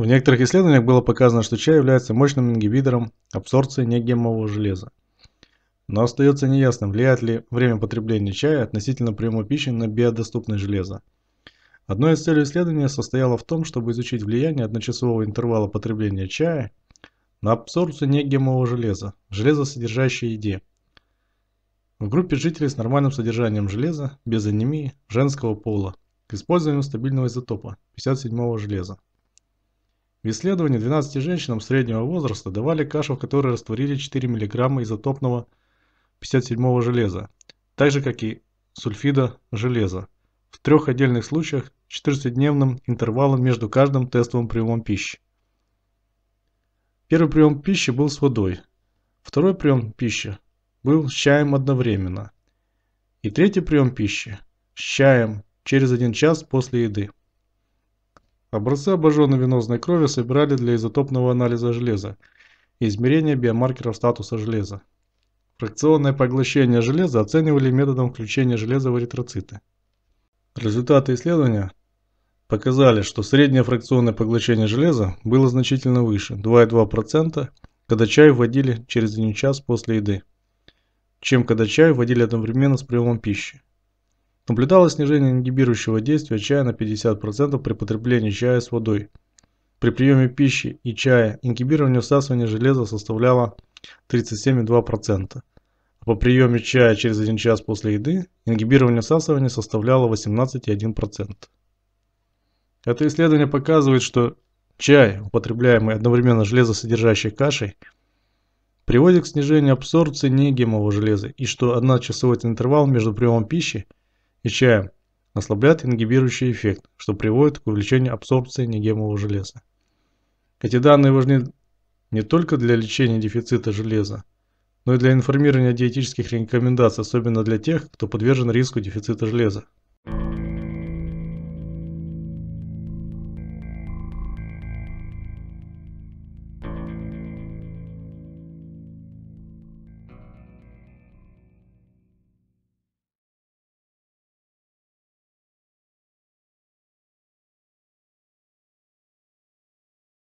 В некоторых исследованиях было показано, что чай является мощным ингибитором абсорбции негемового железа. Но остается неясным, влияет ли время потребления чая относительно приема пищи на биодоступность железа. Одной из целей исследования состояло в том, чтобы изучить влияние одночасового интервала потребления чая на абсорбцию негемового железа, железо, содержащее еде. В группе жителей с нормальным содержанием железа, без анемии, женского пола, к использованию стабильного изотопа 57-го железа. В исследовании 12 женщинам среднего возраста давали кашу, в которой растворили 4 мг изотопного 57-го железа, так же как и сульфида железа, в трех отдельных случаях 14-дневным интервалом между каждым тестовым приемом пищи. Первый прием пищи был с водой, второй прием пищи был с чаем одновременно, и третий прием пищи с чаем через один час после еды. Образцы обожженной венозной крови собирали для изотопного анализа железа и измерения биомаркеров статуса железа. Фракционное поглощение железа оценивали методом включения железа в эритроциты. Результаты исследования показали, что среднее фракционное поглощение железа было значительно выше – 2,2%, когда чай вводили через один час после еды, чем когда чай вводили одновременно с приемом пищи. Наблюдалось снижение ингибирующего действия чая на 50% при потреблении чая с водой. При приеме пищи и чая ингибирование всасывания железа составляло 37,2%. А по приеме чая через 1 час после еды ингибирование всасывания составляло 18,1%. Это исследование показывает, что чай, употребляемый одновременно железосодержащей кашей, приводит к снижению абсорбции негемового железа и что 1-часовой интервал между приемом пищи – и чаем, ослабляет ингибирующий эффект, что приводит к увеличению абсорбции негемового железа. Эти данные важны не только для лечения дефицита железа, но и для информирования диетических рекомендаций, особенно для тех, кто подвержен риску дефицита железа.